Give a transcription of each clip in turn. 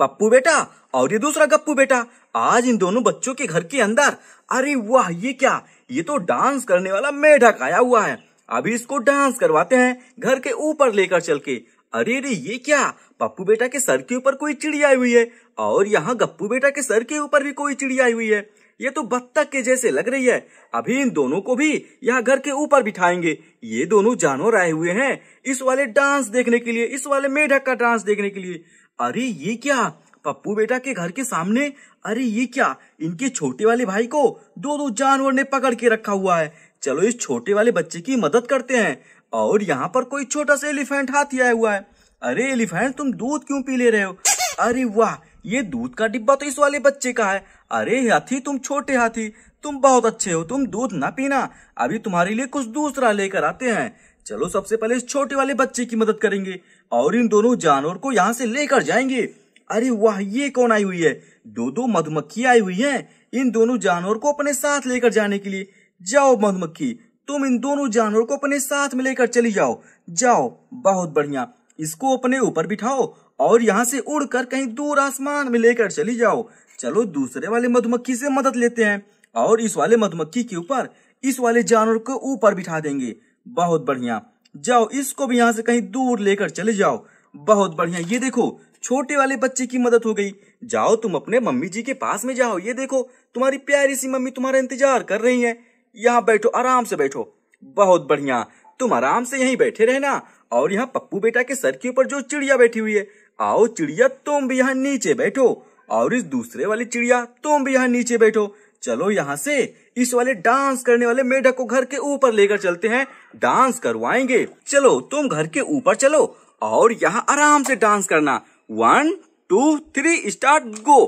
पप्पू बेटा और ये दूसरा गप्पू बेटा आज इन दोनों बच्चों के घर के अंदर अरे वाह ये क्या ये तो डांस करने वाला मेढक आया हुआ है अभी इसको डांस करवाते हैं घर के ऊपर लेकर चल के अरे रे ये क्या पप्पू बेटा के सर के ऊपर कोई चिड़िया हुई है और यहाँ गप्पू बेटा के सर के ऊपर भी कोई चिड़िया हुई है ये तो बत्तख के जैसे लग रही है अभी इन दोनों को भी यहाँ घर के ऊपर बिठाएंगे ये दोनों जानवर आए हुए हैं इस वाले डांस देखने के लिए इस वाले मेढक का डांस देखने के लिए अरे ये क्या पप्पू बेटा के घर के सामने अरे ये क्या इनके छोटे वाले भाई को दो दो जानवर ने पकड़ के रखा हुआ है चलो इस छोटे वाले बच्चे की मदद करते हैं और यहाँ पर कोई छोटा सा एलिफेंट हाथी आया हुआ है अरे एलिफेंट तुम दूध क्यों पी ले रहे हो अरे वाह ये दूध का डिब्बा तो इस वाले बच्चे का है अरे हाथी तुम छोटे हाथी तुम बहुत अच्छे हो तुम दूध ना पीना अभी तुम्हारे लिए कुछ दूसरा लेकर आते हैं चलो सबसे पहले इस छोटे वाले बच्चे की मदद करेंगे और इन दोनों जानवर को यहाँ से लेकर जाएंगे अरे वाह ये कौन आई हुई है दो दो मधुमक्खी आई हुई है इन दोनों जानवर को अपने साथ लेकर जाने के लिए जाओ मधुमक्खी तुम इन दोनों जानवर को अपने साथ में लेकर चली जाओ जाओ बहुत बढ़िया इसको अपने ऊपर बिठाओ और यहाँ से उड़कर कहीं दूर आसमान में लेकर चली जाओ चलो दूसरे वाले मधुमक्खी से मदद लेते हैं और इस वाले मधुमक्खी के ऊपर इस वाले जानवर को ऊपर बिठा देंगे बहुत बढ़िया जाओ इसको भी यहाँ से कहीं दूर लेकर चले जाओ बहुत बढ़िया ये देखो छोटे वाले बच्चे की मदद हो गई जाओ तुम अपने मम्मी जी के पास में जाओ ये देखो तुम्हारी प्यारी सी मम्मी तुम्हारा इंतजार कर रही है यहाँ बैठो आराम से बैठो बहुत बढ़िया तुम आराम से यहीं बैठे रहना और यहाँ पप्पू बेटा के सर के ऊपर जो चिड़िया बैठी हुई है आओ चिड़िया तुम भी यहाँ नीचे बैठो और इस दूसरे वाली चिड़िया तुम भी यहाँ नीचे बैठो चलो यहाँ से इस वाले डांस करने वाले मेढक को घर के ऊपर लेकर चलते हैं डांस करवाएंगे चलो तुम घर के ऊपर चलो और यहाँ आराम से डांस करना one two three start go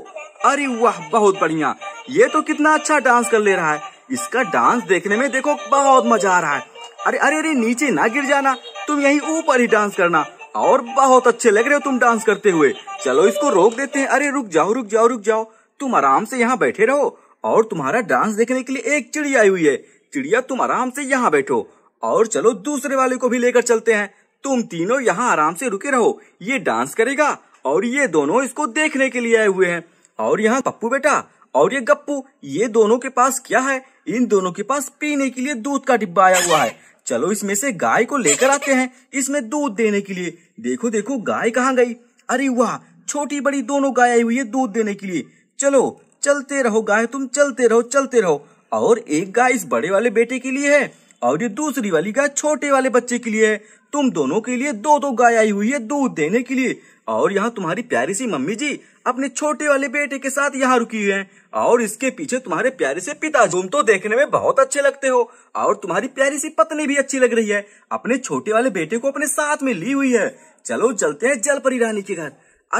अरे वाह बहुत बढ़िया ये तो कितना अच्छा डांस कर ले रहा है इसका डांस देखने में देखो बहुत मजा आ रहा है अरे अरे अरे नीचे ना गिर जाना तुम यही ऊपर ही डांस करना और बहुत अच्छे लग रहे हो तुम डांस करते हुए चलो इसको रोक देते हैं अरे रुक जाओ रुक जाओ रुक जाओ तुम आराम से यहाँ बैठे रहो और तुम्हारा डांस देखने के लिए एक चिड़िया आई हुई है चिड़िया तुम आराम से यहाँ बैठो और चलो दूसरे वाले को भी लेकर चलते हैं तुम तीनों यहाँ आराम से रुके रहो ये डांस करेगा और ये दोनों इसको देखने के लिए आए हुए हैं और यहाँ पप्पू बेटा और ये गप्पू ये दोनों के पास क्या है इन दोनों के पास पीने के लिए दूध का डिब्बा आया हुआ है चलो इसमें से गाय को लेकर आते हैं इसमें दूध देने के लिए देखो देखो गाय कहाँ गई अरे वाह छोटी बड़ी दोनों गाय आई हुई है दूध देने के लिए चलो चलते रहो गाय तुम चलते रहो चलते रहो और एक गाय इस बड़े वाले बेटे के लिए है और ये दूसरी वाली गाय छोटे वाले बच्चे के लिए है तुम दोनों के लिए दो दो गाय आई हुई है दूध देने के लिए और यहाँ तुम्हारी प्यारी सी मम्मी जी अपने छोटे वाले बेटे के साथ यहाँ रुकी हुई है और इसके पीछे तुम्हारे प्यारे से पिता तुम तो देखने में बहुत अच्छे लगते हो और तुम्हारी प्यारी सी पत्नी भी अच्छी लग रही है अपने छोटे वाले बेटे को अपने साथ में ली हुई है चलो चलते हैं जल परी रानी के घर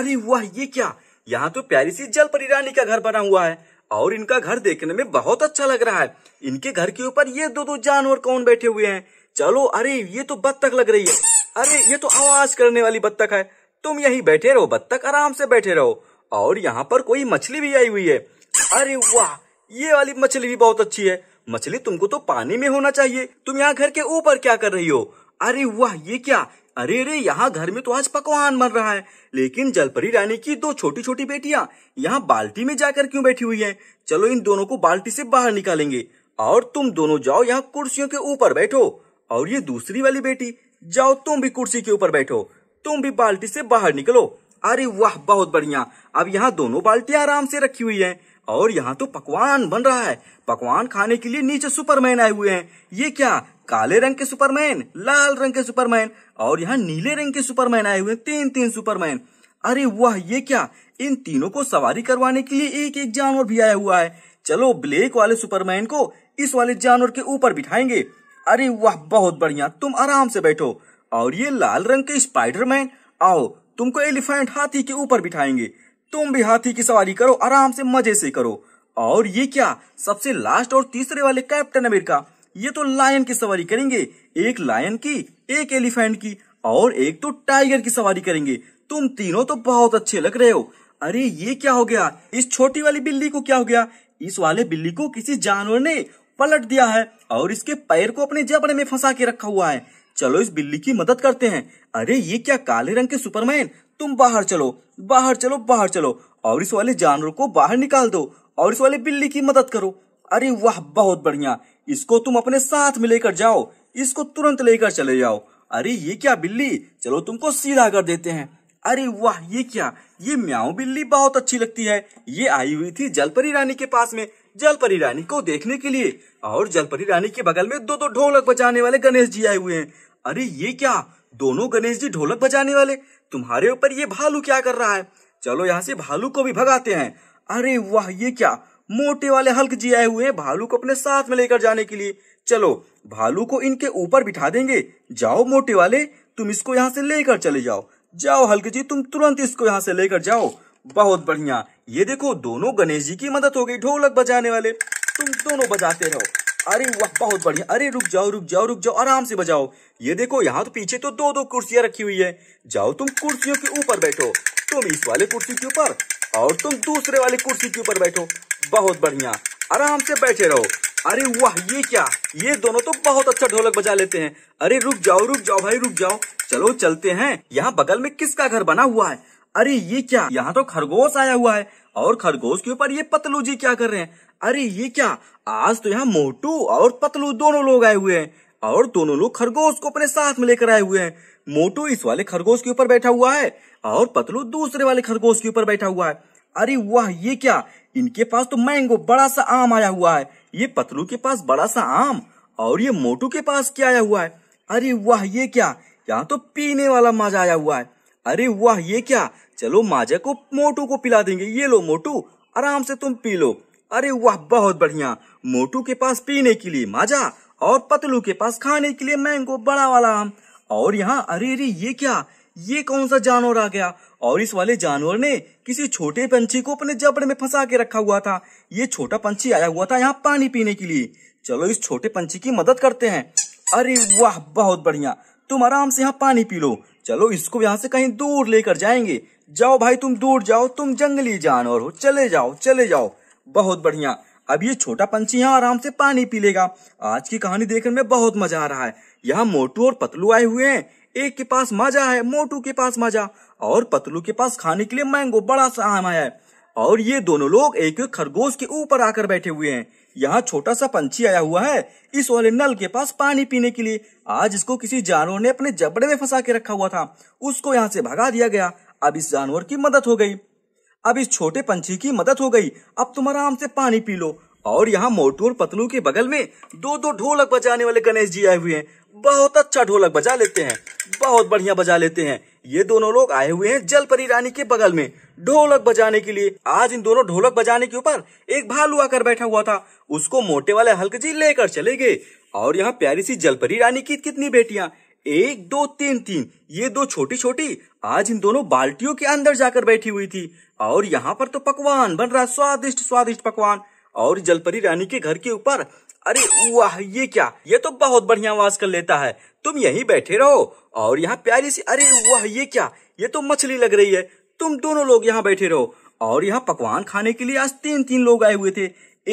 अरे वाह ये क्या यहाँ तो प्यारी सी जल परी रानी का घर बना हुआ है और इनका घर देखने में बहुत अच्छा लग रहा है इनके घर के ऊपर ये दो दो जानवर कौन बैठे हुए हैं चलो अरे ये तो बत्तख लग रही है अरे ये तो आवाज करने वाली बत्तख है तुम यही बैठे रहो बत्तख आराम से बैठे रहो और यहाँ पर कोई मछली भी आई हुई है अरे वाह ये वाली मछली भी बहुत अच्छी है मछली तुमको तो पानी में होना चाहिए तुम यहाँ घर के ऊपर क्या कर रही हो अरे वाह ये क्या अरे रे यहाँ घर में तो आज पकवान बन रहा है लेकिन जलपरी रानी की दो छोटी छोटी बेटिया यहाँ बाल्टी में जाकर क्यों बैठी हुई है चलो इन दोनों को बाल्टी से बाहर निकालेंगे और तुम दोनों जाओ यहाँ कुर्सियों के ऊपर बैठो और ये दूसरी वाली बेटी जाओ तुम भी कुर्सी के ऊपर बैठो तुम भी बाल्टी से बाहर निकलो अरे वाह बहुत बढ़िया अब यहाँ दोनों बाल्टियां आराम से रखी हुई है और यहाँ तो पकवान बन रहा है पकवान खाने के लिए नीचे सुपरमैन आए हुए हैं ये क्या काले रंग के सुपरमैन लाल रंग के सुपरमैन और यहाँ नीले रंग के सुपरमैन आए हुए हैं तीन तीन सुपरमैन अरे वाह ये क्या इन तीनों को सवारी करवाने के लिए एक एक जानवर भी आया हुआ है चलो ब्लैक वाले सुपरमैन को इस वाले जानवर के ऊपर बिठाएंगे अरे वाह बहुत बढ़िया तुम आराम से बैठो और ये लाल रंग के स्पाइडरमैन आओ तुमको एलिफेंट हाथी के ऊपर बिठाएंगे तुम भी हाथी की सवारी करो आराम से मजे से करो और ये क्या सबसे लास्ट और तीसरे वाले कैप्टन अमेरिका ये तो लायन की सवारी करेंगे एक लायन की एक एलिफेंट की और एक तो टाइगर की सवारी करेंगे तुम तीनों तो बहुत अच्छे लग रहे हो अरे ये क्या हो गया इस छोटी वाली बिल्ली को क्या हो गया इस वाले बिल्ली को किसी जानवर ने पलट दिया है और इसके पैर को अपने जबड़े में फंसा के रखा हुआ है चलो इस बिल्ली की मदद करते हैं अरे ये क्या काले रंग के सुपरमैन तुम बाहर चलो बाहर चलो बाहर चलो और इस वाले जानवर को बाहर निकाल दो और इस वाले बिल्ली की मदद करो अरे वाह बहुत बढ़िया इसको तुम अपने साथ में लेकर जाओ इसको तुरंत लेकर चले जाओ अरे ये क्या बिल्ली चलो तुमको सीधा कर देते हैं अरे वाह ये क्या ये म्याऊ बिल्ली बहुत अच्छी लगती है ये आई हुई थी जलपरी रानी के पास में जलपरी रानी को देखने के लिए और जलपरी रानी के बगल में दो दो ढोलक बजाने वाले गणेश जी आए हुए हैं अरे ये क्या दोनों गणेश जी ढोलक बजाने वाले तुम्हारे ऊपर ये भालू क्या कर रहा है चलो यहाँ से भालू को भी भगाते हैं अरे वाह ये क्या मोटे वाले हल्क जी आए हुए हैं भालू को अपने साथ में लेकर जाने के लिए चलो भालू को इनके ऊपर बिठा देंगे जाओ मोटे वाले तुम इसको यहाँ से लेकर चले जाओ जाओ हल्के जी तुम तुरंत इसको यहाँ से लेकर जाओ बहुत बढ़िया ये देखो दोनों गणेश जी की मदद हो गई ढोलक बजाने वाले तुम दोनों बजाते रहो अरे वाह बहुत बढ़िया अरे रुक जाओ रुक जाओ रुक जाओ आराम से बजाओ ये देखो यहाँ तो पीछे तो दो दो कुर्सियां रखी हुई है जाओ तुम कुर्सियों के ऊपर बैठो तुम इस वाले कुर्सी के ऊपर और तुम दूसरे वाले कुर्सी के ऊपर बैठो बहुत बढ़िया आराम से बैठे रहो अरे वाह ये क्या ये दोनों तो बहुत अच्छा ढोलक बजा लेते हैं अरे रुक जाओ रुक जाओ भाई रुक जाओ चलो चलते हैं यहाँ बगल में किसका घर बना हुआ है अरे ये क्या यहाँ तो खरगोश आया हुआ है और खरगोश के ऊपर ये पतलू जी क्या कर रहे हैं अरे ये क्या आज तो यहाँ मोटू और पतलू दोनों लोग आए हुए हैं और दोनों लोग खरगोश को अपने साथ में लेकर आए हुए हैं मोटू इस वाले खरगोश के ऊपर बैठा हुआ है और पतलू दूसरे वाले खरगोश के ऊपर बैठा हुआ है अरे वाह ये क्या इनके पास तो मैंगो बड़ा सा आम आया हुआ है ये पतलू के पास बड़ा सा आम और ये मोटू के पास क्या आया हुआ है अरे वाह ये क्या यहाँ तो पीने वाला माजा आया हुआ है अरे वाह ये क्या चलो माजा को मोटू को पिला देंगे ये लो मोटू आराम से तुम पी लो अरे वाह बहुत बढ़िया मोटू के पास पीने के लिए माजा और पतलू के पास खाने के लिए मैंगो बड़ा वाला आम और यहाँ अरे अरे ये क्या ये कौन सा जानवर आ गया और इस वाले जानवर ने किसी छोटे पंछी को अपने जबड़े में फंसा के रखा हुआ था ये छोटा पंछी आया हुआ था यहाँ पानी पीने के लिए चलो इस छोटे पंछी की मदद करते हैं अरे वाह बहुत बढ़िया तुम आराम से यहाँ पानी पी लो चलो इसको यहाँ से कहीं दूर लेकर जाएंगे जाओ भाई तुम दूर जाओ तुम जंगली जानवर हो चले जाओ चले जाओ बहुत बढ़िया अब ये छोटा पंछी यहाँ आराम से पानी पी लेगा आज की कहानी देखने में बहुत मजा आ रहा है यहाँ मोटू और पतलू आए हुए हैं एक के पास माजा है मोटू के पास माजा और पतलू के पास खाने के लिए मैंगो बड़ा सा आम आया है और ये दोनों लोग एक एक खरगोश के ऊपर आकर बैठे हुए हैं यहाँ छोटा सा पंछी आया हुआ है इस वाले नल के पास पानी पीने के लिए आज इसको किसी जानवर ने अपने जबड़े में फंसा के रखा हुआ था उसको यहाँ से भगा दिया गया अब इस जानवर की मदद हो गई अब इस छोटे पंछी की मदद हो गई अब तुम आराम से पानी पी लो और यहाँ मोटू और पतलू के बगल में दो दो ढोलक बजाने वाले गणेश जी आए हुए हैं बहुत अच्छा ढोलक बजा लेते हैं बहुत बढ़िया बजा लेते हैं ये दोनों लोग आए हुए हैं जलपरी रानी के बगल में ढोलक बजाने के लिए आज इन दोनों ढोलक बजाने के ऊपर एक भालू आकर बैठा हुआ था उसको मोटे वाले हल्क जी लेकर चले गए और यहाँ प्यारी सी जलपरी रानी की कितनी बेटिया एक दो तीन तीन ये दो छोटी छोटी आज इन दोनों बाल्टियों के अंदर जाकर बैठी हुई थी और यहाँ पर तो पकवान बन रहा स्वादिष्ट स्वादिष्ट पकवान और जलपरी रानी के घर के ऊपर अरे वाह ये क्या ये तो बहुत बढ़िया आवाज कर लेता है तुम यहीं बैठे रहो और यहाँ प्यारी सी अरे वाह ये क्या ये तो मछली लग रही है तुम दोनों लोग यहाँ बैठे रहो और यहाँ पकवान खाने के लिए आज तीन तीन लोग आए हुए थे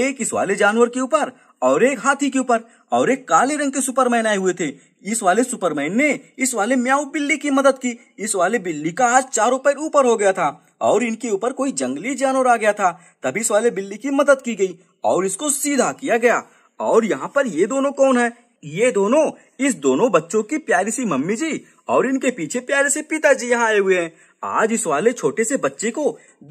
एक इस वाले जानवर के ऊपर और एक हाथी के ऊपर और एक काले रंग के सुपरमैन आए हुए थे इस वाले सुपरमैन ने इस वाले म्याऊ बिल्ली की मदद की इस वाले बिल्ली का आज चारों पैर ऊपर हो गया था और इनके ऊपर कोई जंगली जानवर आ गया था तभी इस वाले बिल्ली की मदद की गई और इसको सीधा किया गया और यहाँ पर ये दोनों कौन है ये दोनों इस दोनों बच्चों की प्यारी सी मम्मी जी और इनके पीछे प्यारे से पिताजी यहाँ आए हुए हैं आज इस वाले छोटे से बच्चे को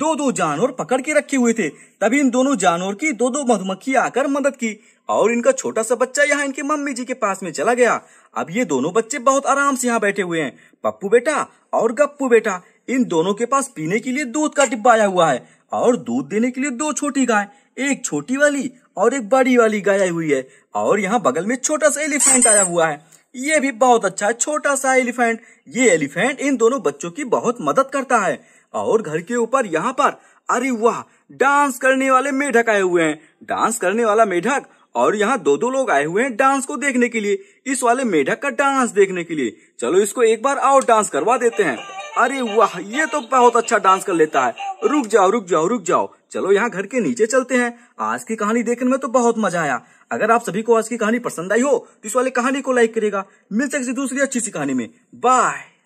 दो दो जानवर पकड़ के रखे हुए थे तभी इन दोनों जानवर की दो दो मधुमक्खी आकर मदद की और इनका छोटा सा बच्चा यहाँ इनके मम्मी जी के पास में चला गया अब ये दोनों बच्चे बहुत आराम से यहाँ बैठे हुए हैं पप्पू बेटा और गप्पू बेटा इन दोनों के पास पीने के लिए दूध का डिब्बा आया हुआ है और दूध देने के लिए दो छोटी गाय एक छोटी वाली और एक बड़ी वाली गाय आई हुई है और यहाँ बगल में छोटा सा एलिफेंट आया हुआ है ये भी बहुत अच्छा है छोटा सा एलिफेंट ये एलिफेंट इन दोनों बच्चों की बहुत मदद करता है और घर के ऊपर यहाँ पर अरे वाह डांस करने वाले मेढक आए हुए हैं डांस करने वाला मेढक और यहाँ दो दो लोग आए हुए हैं डांस को देखने के लिए इस वाले मेढक का डांस देखने के लिए चलो इसको एक बार और डांस करवा देते हैं अरे वाह ये तो बहुत अच्छा डांस कर लेता है रुक जाओ रुक जाओ रुक जाओ चलो यहाँ घर के नीचे चलते हैं आज की कहानी देखने में तो बहुत मजा आया अगर आप सभी को आज की कहानी पसंद आई हो तो इस वाली कहानी को लाइक करेगा मिल सकती दूसरी अच्छी सी कहानी में बाय